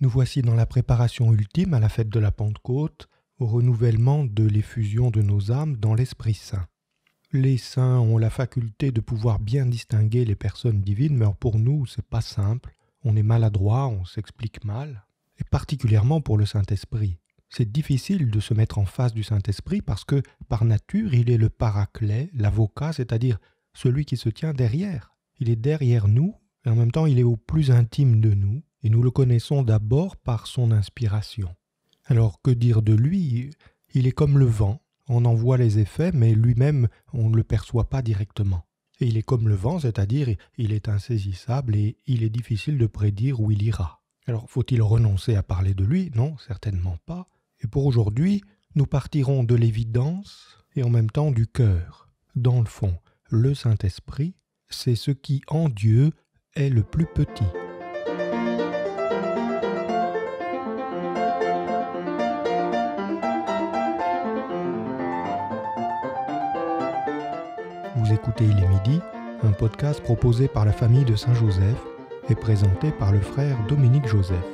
Nous voici dans la préparation ultime à la fête de la Pentecôte, au renouvellement de l'effusion de nos âmes dans l'Esprit Saint. Les saints ont la faculté de pouvoir bien distinguer les personnes divines, mais pour nous, c'est pas simple. On est maladroit, on s'explique mal, et particulièrement pour le Saint-Esprit. C'est difficile de se mettre en face du Saint-Esprit parce que, par nature, il est le paraclet, l'avocat, c'est-à-dire celui qui se tient derrière. Il est derrière nous, et en même temps, il est au plus intime de nous et nous le connaissons d'abord par son inspiration. Alors que dire de lui Il est comme le vent, on en voit les effets, mais lui-même on ne le perçoit pas directement. Et il est comme le vent, c'est-à-dire il est insaisissable et il est difficile de prédire où il ira. Alors faut-il renoncer à parler de lui Non, certainement pas. Et pour aujourd'hui, nous partirons de l'évidence et en même temps du cœur. Dans le fond, le Saint-Esprit, c'est ce qui en Dieu est le plus petit. écoutez Il est midi, un podcast proposé par la famille de Saint-Joseph et présenté par le frère Dominique Joseph.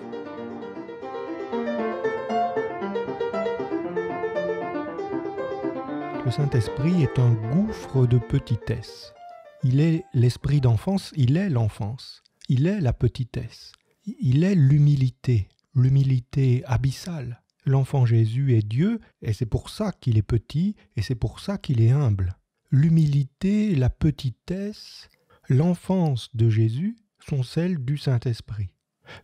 Le Saint-Esprit est un gouffre de petitesse. Il est l'esprit d'enfance, il est l'enfance, il est la petitesse, il est l'humilité, l'humilité abyssale. L'enfant Jésus est Dieu, et c'est pour ça qu'il est petit, et c'est pour ça qu'il est humble l'humilité, la petitesse, l'enfance de Jésus sont celles du Saint-Esprit.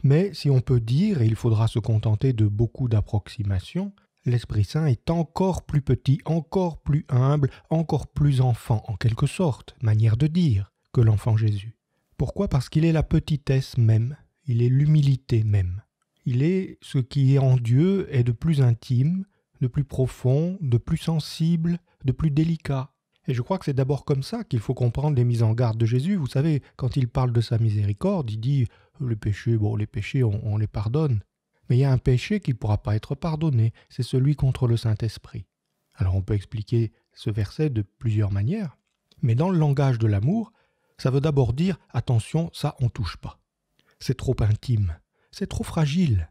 Mais si on peut dire, et il faudra se contenter de beaucoup d'approximations, l'Esprit Saint est encore plus petit, encore plus humble, encore plus enfant, en quelque sorte, manière de dire, que l'enfant Jésus. Pourquoi Parce qu'il est la petitesse même, il est l'humilité même. Il est ce qui est en Dieu est de plus intime, de plus profond, de plus sensible, de plus délicat. Et je crois que c'est d'abord comme ça qu'il faut comprendre les mises en garde de Jésus. Vous savez, quand il parle de sa miséricorde, il dit euh, les péchés, bon, les péchés, on, les pardonne. Mais il y a un péché qui ne pourra pas être pardonné, c'est celui contre le Saint-Esprit. Alors on peut expliquer ce verset de plusieurs manières, mais dans le langage de l'amour, ça veut d'abord dire attention, ça on touche pas. C'est trop intime, c'est trop fragile.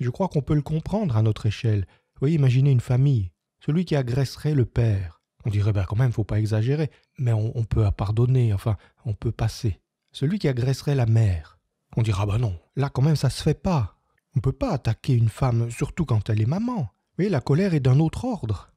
Je crois qu'on peut le comprendre à notre échelle. Vous voyez, imaginez une famille, celui qui agresserait le père, on dirait, ben, quand même, faut pas exagérer. Mais on, on peut pardonner, enfin, on peut passer. Celui qui agresserait la mère, on dira, ben non, là quand même, ça se fait pas. On ne peut pas attaquer une femme, surtout quand elle est maman. Mais la colère est d'un autre ordre.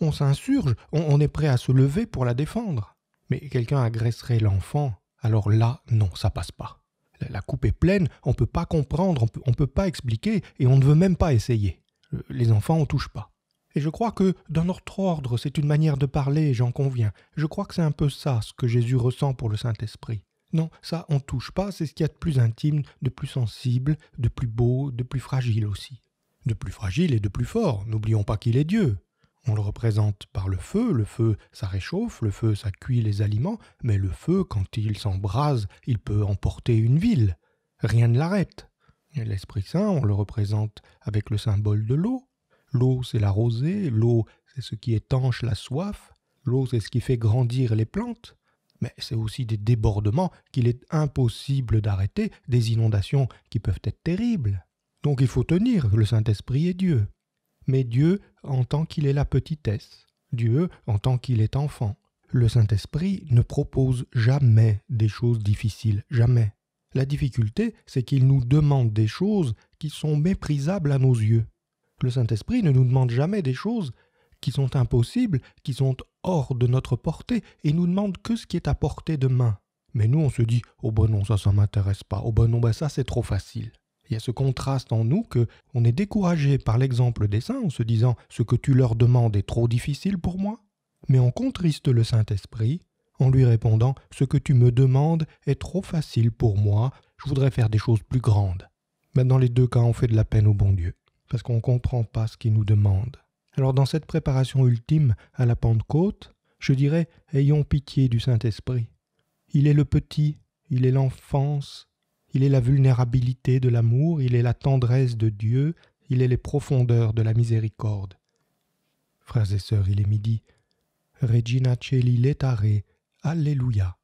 On s'insurge, on, est prêt à se lever pour la défendre. Mais quelqu'un agresserait l'enfant, alors là, non, ça passe pas. La, coupe est pleine, on ne peut pas comprendre, on ne peut pas expliquer, et on ne veut même pas essayer. Euh, les enfants, on touche pas. Et je crois que, dans notre ordre, c'est une manière de parler, j'en conviens. Je crois que c'est un peu ça ce que Jésus ressent pour le Saint-Esprit. Non, ça, on touche pas, c'est ce qu'il y a de plus intime, de plus sensible, de plus beau, de plus fragile aussi. De plus fragile et de plus fort, n'oublions pas qu'il est Dieu. On le représente par le feu, le feu ça réchauffe, le feu ça cuit les aliments, mais le feu, quand il s'embrase, il peut emporter une ville. Rien ne l'arrête. L'Esprit Saint, on le représente avec le symbole de l'eau, L'eau, c'est la rosée, l'eau, c'est ce qui étanche la soif, l'eau, c'est ce qui fait grandir les plantes, mais c'est aussi des débordements qu'il est impossible d'arrêter, des inondations qui peuvent être terribles. Donc il faut tenir, le Saint-Esprit est Dieu. Mais Dieu en tant qu'il est la petitesse, Dieu en tant qu'il est enfant. Le Saint-Esprit ne propose jamais des choses difficiles, jamais. La difficulté, c'est qu'il nous demande des choses qui sont méprisables à nos yeux. Le Saint-Esprit ne nous demande jamais des choses qui sont impossibles, qui sont hors de notre portée, et nous demande que ce qui est à portée de main. Mais nous, on se dit Oh ben non, ça, ça m'intéresse pas. Oh ben non, ben ça, c'est trop facile. Il y a ce contraste en nous que on est découragé par l'exemple des saints en se disant Ce que tu leur demandes est trop difficile pour moi. Mais on contriste le Saint-Esprit en lui répondant Ce que tu me demandes est trop facile pour moi. Je voudrais faire des choses plus grandes. Mais dans les deux cas, on fait de la peine au bon Dieu parce qu'on ne comprend pas ce qu'il nous demande. Alors dans cette préparation ultime à la Pentecôte, je dirais, ayons pitié du Saint-Esprit. Il est le petit, il est l'enfance, il est la vulnérabilité de l'amour, il est la tendresse de Dieu, il est les profondeurs de la miséricorde. Frères et sœurs, il est midi. Regina Celi letare. Alléluia.